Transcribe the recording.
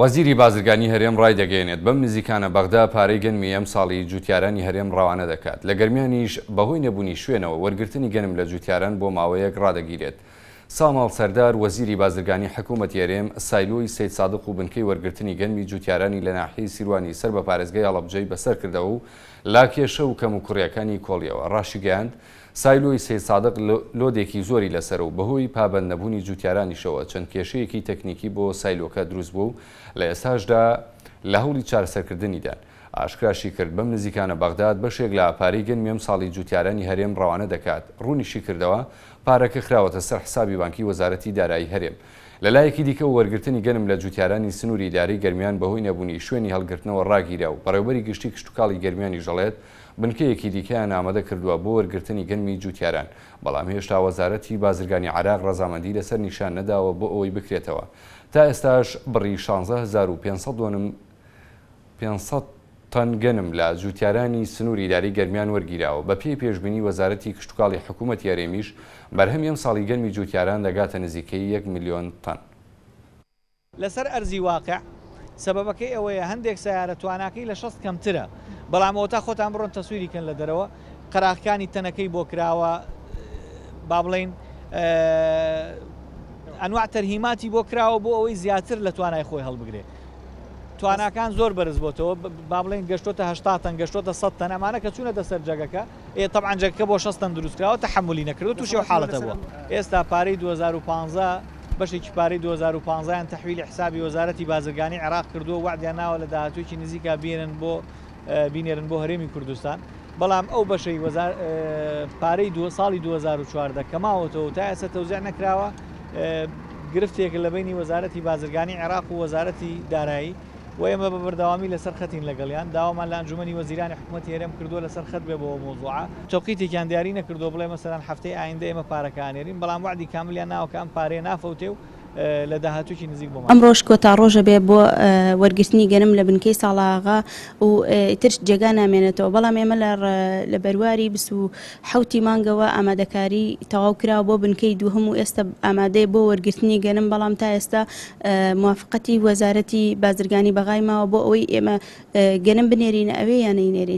وەزیری بازرگانی هەرێم ڕای دەگەێنێت بەم نزیکانە بەغدا پارەی گەنمی ئەم ساڵی جوتیارانی هەرێم ڕوانە دەکات لە گەرمیانیش بەهۆی نەبوونی شوێنەوە وەرگرتنی گەنم لە جوتیاران بۆ ماوەیەک ڕدەگیرێت ساماڵ سەردار وەزیری بازرگانی حکوومەت یارێم سایلۆی سید سادق و بنکەی وەرگرتنی گەنمی جوتیارانی لە ناحی سیروانی سەر بە پارێزگای ئاڵبجەی بەسەر کردەوە و لا کێشە و کەم و کوڕیەکانی کۆڵیەوە ڕاشی گەاند سایلۆی سید سادق لۆدێکی زۆری لەسەر و بەهۆی پابند نەبوونی جوتیارانیشەوە چەند کێشەیەکی تەکنیکی بۆ سایلۆکە دروست بوو لە ئێستاشدا لە هەولی چارەسەرکردنیدان ئاشکراشی کرد بەم نزیکانە بەغداد بەشێک لە ئاپاری گەنمێم ساڵی جوتیارانی هەرێم ڕەوانە دەکات ڕوونیشی کردەوە پارەکە خراوەتە سەر حسابی بانکی وەزارەتی دارایی هەرێم لە لایەکی دیکە وەرگرتنی گەنم لە جوتیارانی سنووری داری گەرمیان بەهۆی نەبوونی شوێنی هەڵگرتنەوە ڕاگیرا و بەڕێوبەری گشتی کشتتوکڵی گەرمیانی ژەڵێت بنکەیەکی دیکەیان ئامادە کردووە بۆ وەرگرتنی گەنمی جوتیاران بەڵام هێشتا وەزارەتی بازرگانی عراق ڕزامەندی لەسەر نیشان نەداوە بۆ ئەوەی بکرێتەوە تا ئێستاش بڕی 16 1500 دونم 500 تەن گەنم لە جووتیارانی سنووری داری گەرمیان وەرگیراوە بە پێی پێشببینی وەزارەتی کشتتوکڵی حکوومەت یاریێمیش بەرهەم ئەم ساڵی گەرمی جووتیاران دەگاتە نزیکەی 1 میلیۆن تەن لەسەر ئەرزی واقع سببەکەی ئەوەیە هەندێک سیارە تواناکەی لە شەست کەمترە بەڵامەوە تا خۆتان بڕۆن تەسووریکەن لە دەرەوە قەراخکانی تەنەکەی بۆ کراوە با بڵین ئەنوع تەرهیماتی بۆ کراوە بۆ ئەوەی زیاتر لە توانای خۆی هەڵبگرێت تواناکان زۆر بەرز بۆتەوە با بڵێن گەشتۆتە هشتا تەن گەشتۆتە سە تەن ئەمانە کە چوونەتە سەر جگەکە ئێ تەعاجەکە بۆ شەستن دروستکراوە تەحملی نەکرد تووشی و حالڵەتە بووە ئێستا پارەی 2015 بەشێکی پارەی 2015یان تحویلی حسابی وەزارەتی بازرگانی عراق کردووە وعدیان ناوە لە داهاتووکی نزیکا بێنن بۆ بینێرن بۆ هەرێمی کوردستان بەڵام ئەو بەشەی پارەی دو ساڵی 2014 کەماوەتەوە تا ئێستا تەوزیان نەکراوە گرفتێک لە بینی وەزارەتی بازرگانی عێراق و وەزارەتی دارایی و ئێمە بە بەرداوامی لەسەر خەتین لەگەڵیان داوامان لە ئەنجومی وەزیرانی حکوومەتی هێرم کردووە لەسەر خەت بێ بۆ مۆزوع چوقی تێکیان دیاری نەکردو بڵێ مەسەران هەفتەی ئایندە ئێمە پارەکانێرین بەڵام وعدی کاملیان ناوکەم پارێ نافەوتێ و لە داهاتوکی نزیک بۆ ئەم ڕۆژ کۆتا ڕۆژە بێ بۆ وەرگستنی گەنم لە بنکەی ساڵاغا و ترش جێگا نامێنێتەوە بەڵام ئێمە لە بەرواری بس و حوتی مانگەوە ئامادەکاری تەواو کرا بۆ بنکەی دووهم و ئێستا ئامادەی بۆ وەرگستنی گەنم بەڵام تا ئێستا موافقەتی وەزارەتی بازرگانی بەغای ماوە بۆ ئەوەی ئێمە گەنم بنێرینە ئەوێ یانەی نێری